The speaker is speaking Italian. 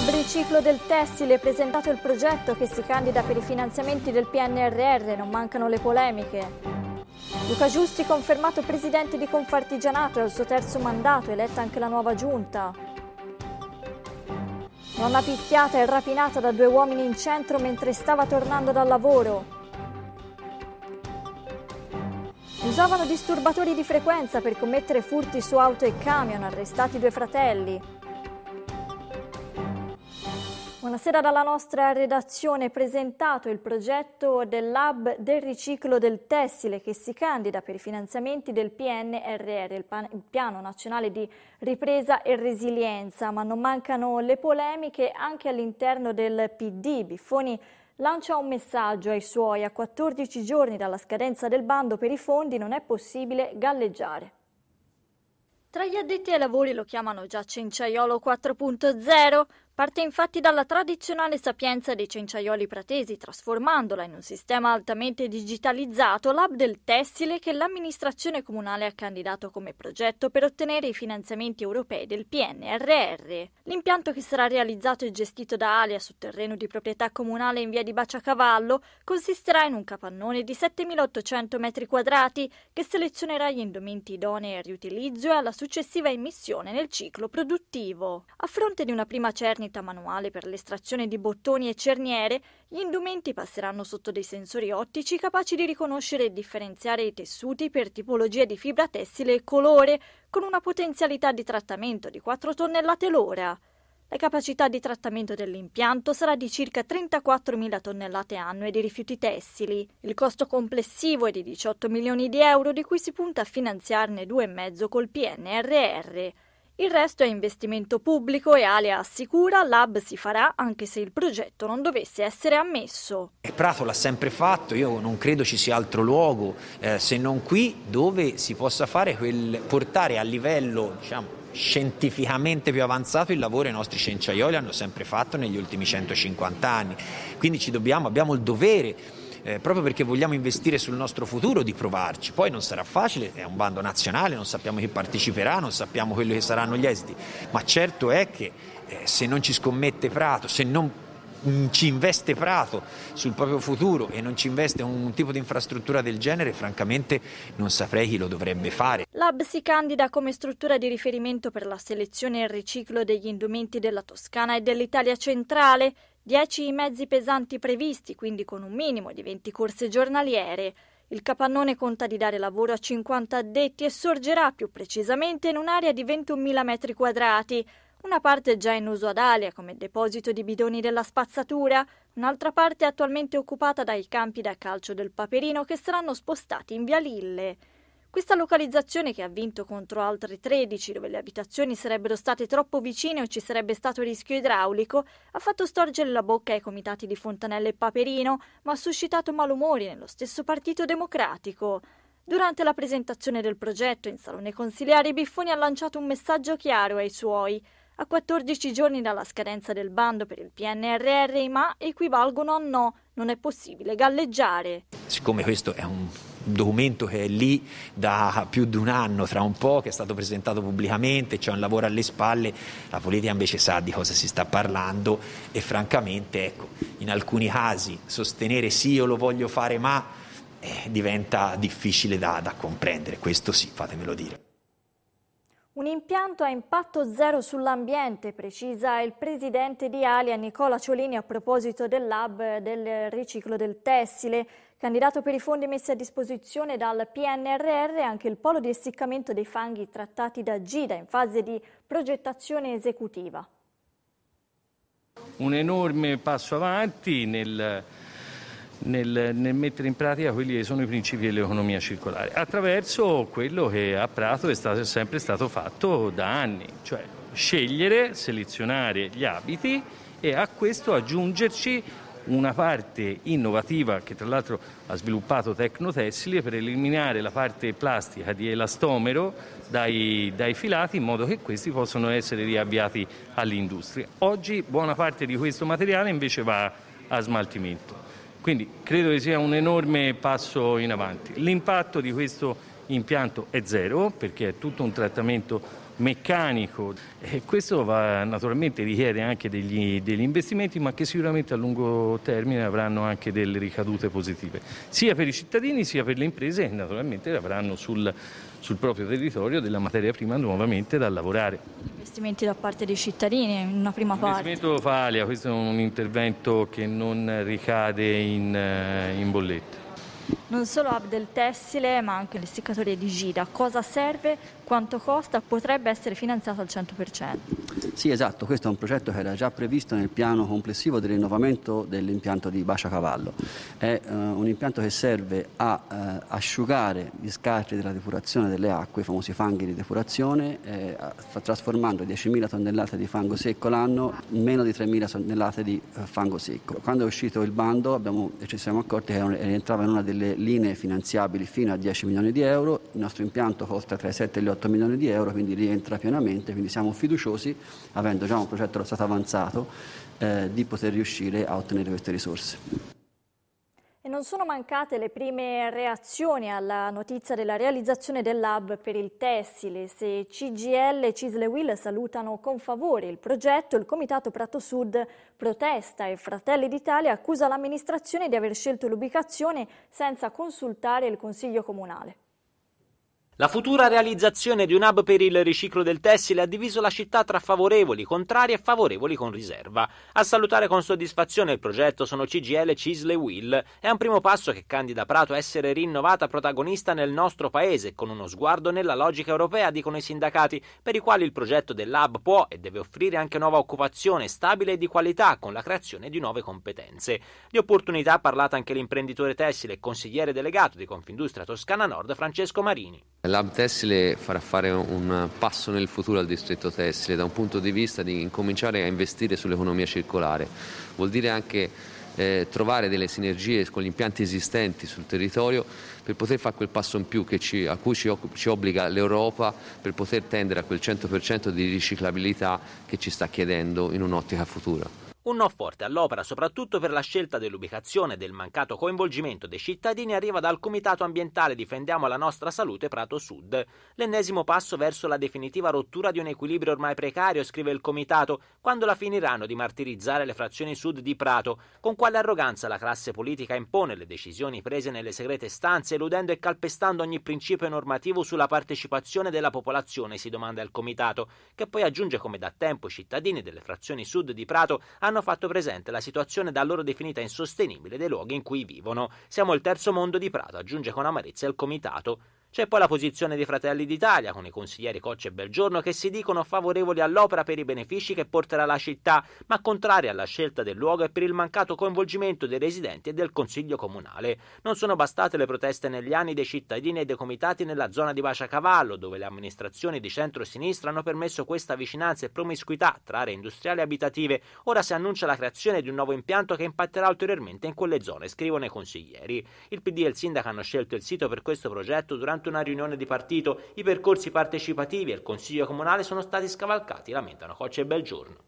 Apre il ciclo del tessile, è presentato il progetto che si candida per i finanziamenti del PNRR, non mancano le polemiche. Luca Giusti confermato presidente di Confartigianato, è il suo terzo mandato, eletta anche la nuova giunta. Nonna picchiata e rapinata da due uomini in centro mentre stava tornando dal lavoro. Usavano disturbatori di frequenza per commettere furti su auto e camion, arrestati due fratelli. Buonasera dalla nostra redazione è presentato il progetto del Lab del riciclo del tessile che si candida per i finanziamenti del PNRR, il, il Piano Nazionale di Ripresa e Resilienza, ma non mancano le polemiche anche all'interno del PD. Biffoni lancia un messaggio ai suoi, a 14 giorni dalla scadenza del bando per i fondi non è possibile galleggiare. Tra gli addetti ai lavori lo chiamano già Cenciaiolo 4.0, Parte infatti dalla tradizionale sapienza dei cenciaioli pratesi, trasformandola in un sistema altamente digitalizzato, l'hub del tessile che l'amministrazione comunale ha candidato come progetto per ottenere i finanziamenti europei del PNRR. L'impianto che sarà realizzato e gestito da Alia su terreno di proprietà comunale in via di Baciacavallo consisterà in un capannone di 7.800 m2 che selezionerà gli indumenti idonei al riutilizzo e alla successiva immissione nel ciclo produttivo. A fronte di una prima cernificazione unità manuale per l'estrazione di bottoni e cerniere, gli indumenti passeranno sotto dei sensori ottici capaci di riconoscere e differenziare i tessuti per tipologia di fibra tessile e colore, con una potenzialità di trattamento di 4 tonnellate l'ora. La capacità di trattamento dell'impianto sarà di circa 34.000 tonnellate annue di rifiuti tessili. Il costo complessivo è di 18 milioni di euro, di cui si punta a finanziarne 2,5 col PNRR. Il resto è investimento pubblico e Alea assicura l'hub si farà anche se il progetto non dovesse essere ammesso. E Prato l'ha sempre fatto, io non credo ci sia altro luogo eh, se non qui dove si possa fare quel, portare a livello diciamo, scientificamente più avanzato il lavoro i nostri scienziaioli hanno sempre fatto negli ultimi 150 anni. Quindi dobbiamo, abbiamo il dovere eh, proprio perché vogliamo investire sul nostro futuro, di provarci. Poi non sarà facile, è un bando nazionale, non sappiamo chi parteciperà, non sappiamo quelli che saranno gli esiti, ma certo è che eh, se non ci scommette Prato, se non mm, ci investe Prato sul proprio futuro e non ci investe un tipo di infrastruttura del genere, francamente non saprei chi lo dovrebbe fare. L'hub si candida come struttura di riferimento per la selezione e il riciclo degli indumenti della Toscana e dell'Italia centrale. 10 i mezzi pesanti previsti, quindi con un minimo di 20 corse giornaliere. Il capannone conta di dare lavoro a 50 addetti e sorgerà più precisamente in un'area di 21.000 metri quadrati. Una parte già in uso ad Alia come deposito di bidoni della spazzatura, un'altra parte attualmente occupata dai campi da calcio del Paperino che saranno spostati in via Lille. Questa localizzazione che ha vinto contro altre 13 dove le abitazioni sarebbero state troppo vicine o ci sarebbe stato rischio idraulico ha fatto storgere la bocca ai comitati di Fontanella e Paperino ma ha suscitato malumori nello stesso Partito Democratico. Durante la presentazione del progetto in Salone Consiliare Biffoni ha lanciato un messaggio chiaro ai suoi. A 14 giorni dalla scadenza del bando per il PNRR i ma equivalgono a no, non è possibile galleggiare. Siccome questo è un documento che è lì da più di un anno, tra un po', che è stato presentato pubblicamente, c'è cioè un lavoro alle spalle, la politica invece sa di cosa si sta parlando e francamente ecco, in alcuni casi sostenere sì io lo voglio fare ma eh, diventa difficile da, da comprendere, questo sì, fatemelo dire. Un impianto a impatto zero sull'ambiente, precisa il presidente di Alia Nicola Ciolini a proposito del lab del riciclo del tessile. Candidato per i fondi messi a disposizione dal PNRR anche il polo di essiccamento dei fanghi trattati da Gida in fase di progettazione esecutiva. Un enorme passo avanti nel, nel, nel, mettere in pratica quelli che sono i principi dell'economia circolare, attraverso quello che a Prato è, stato, è sempre stato fatto da anni, cioè scegliere, selezionare gli abiti e a questo aggiungerci una parte innovativa che tra l'altro ha sviluppato Tecnotessile per eliminare la parte plastica di elastomero dai, dai filati in modo che questi possano essere riavviati all'industria. Oggi buona parte di questo materiale invece va a smaltimento. Quindi credo che sia un enorme passo in avanti. L'impatto di questo impianto è zero perché è tutto un trattamento meccanico e questo va, naturalmente richiede anche degli, degli, investimenti ma che sicuramente a lungo termine avranno anche delle ricadute positive sia per i cittadini sia per le imprese che naturalmente avranno sul, sul proprio territorio della materia prima nuovamente da lavorare. Investimenti da parte dei cittadini in una prima parte. Investimento Falia, questo è un intervento che non ricade in, eh, in bolletta non solo hub del tessile ma anche l'essiccatore di Gida. Cosa serve? Quanto costa? Potrebbe essere finanziato al 100%. Sì, esatto, questo è un progetto che era già previsto nel piano complessivo di rinnovamento dell'impianto di Baciacavallo. È eh, un impianto che serve a eh, asciugare gli scarti della depurazione delle acque, i famosi fanghi di depurazione, eh, trasformando 10.000 tonnellate di fango secco l'anno in meno di 3.000 tonnellate di eh, fango secco. Quando è uscito il bando abbiamo, ci siamo accorti che rientrava in una delle linee finanziabili fino a 10 milioni di euro, il nostro impianto costa tra i 7 e gli 8 milioni di euro, quindi rientra pienamente, quindi siamo fiduciosi avendo già un progetto allo stato avanzato, eh, di poter riuscire a ottenere queste risorse. E non sono mancate le prime reazioni alla notizia della realizzazione del lab per il tessile. Se CGL e Cisle Will salutano con favore il progetto, il Comitato Prato Sud protesta e Fratelli d'Italia accusa l'amministrazione di aver scelto l'ubicazione senza consultare il Consiglio Comunale. La futura realizzazione di un hub per il riciclo del tessile ha diviso la città tra favorevoli, contrari e favorevoli con riserva. A salutare con soddisfazione il progetto sono CGL, Cisle e Will. È un primo passo che candida Prato a essere rinnovata protagonista nel nostro paese, con uno sguardo nella logica europea, dicono i sindacati, per i quali il progetto dell'hub può e deve offrire anche nuova occupazione stabile e di qualità, con la creazione di nuove competenze. Di opportunità ha parlato anche l'imprenditore tessile e consigliere delegato di Confindustria Toscana Nord, Francesco Marini. L'hub tessile farà fare un passo nel futuro al distretto tessile da un punto di vista di incominciare a investire sull'economia circolare. Vuol dire anche eh, trovare delle sinergie con gli impianti esistenti sul territorio per poter fare quel passo in più ci, a cui ci, ci obbliga l'Europa per poter tendere a quel 100% di riciclabilità che ci sta chiedendo in un'ottica futura. Un no forte all'opera soprattutto per la scelta dell'ubicazione e del mancato coinvolgimento dei cittadini arriva dal Comitato ambientale Difendiamo la nostra salute Prato Sud. L'ennesimo passo verso la definitiva rottura di un equilibrio ormai precario, scrive il Comitato, quando la finiranno di martirizzare le frazioni sud di Prato. Con quale arroganza la classe politica impone le decisioni prese nelle segrete stanze, eludendo e calpestando ogni principio normativo sulla partecipazione della popolazione, si domanda il Comitato, che poi aggiunge come da tempo i cittadini delle frazioni sud di Prato hanno hanno fatto presente la situazione da loro definita insostenibile dei luoghi in cui vivono. Siamo il terzo mondo di Prato, aggiunge con amarezza il comitato. C'è poi la posizione dei Fratelli d'Italia, con i consiglieri Cocce e Belgiorno che si dicono favorevoli all'opera per i benefici che porterà la città, ma contrari alla scelta del luogo e per il mancato coinvolgimento dei residenti e del Consiglio comunale. Non sono bastate le proteste negli anni dei cittadini e dei comitati nella zona di Baciacavallo, dove le amministrazioni di centro-sinistra hanno permesso questa vicinanza e promiscuità tra aree industriali e abitative. Ora si annuncia la creazione di un nuovo impianto che impatterà ulteriormente in quelle zone, scrivono i consiglieri. Il PD e il sindaco hanno scelto il sito per questo progetto durante soltanto una riunione di partito, i percorsi partecipativi e il Consiglio comunale sono stati scavalcati, lamentano Coccia e Belgiorno.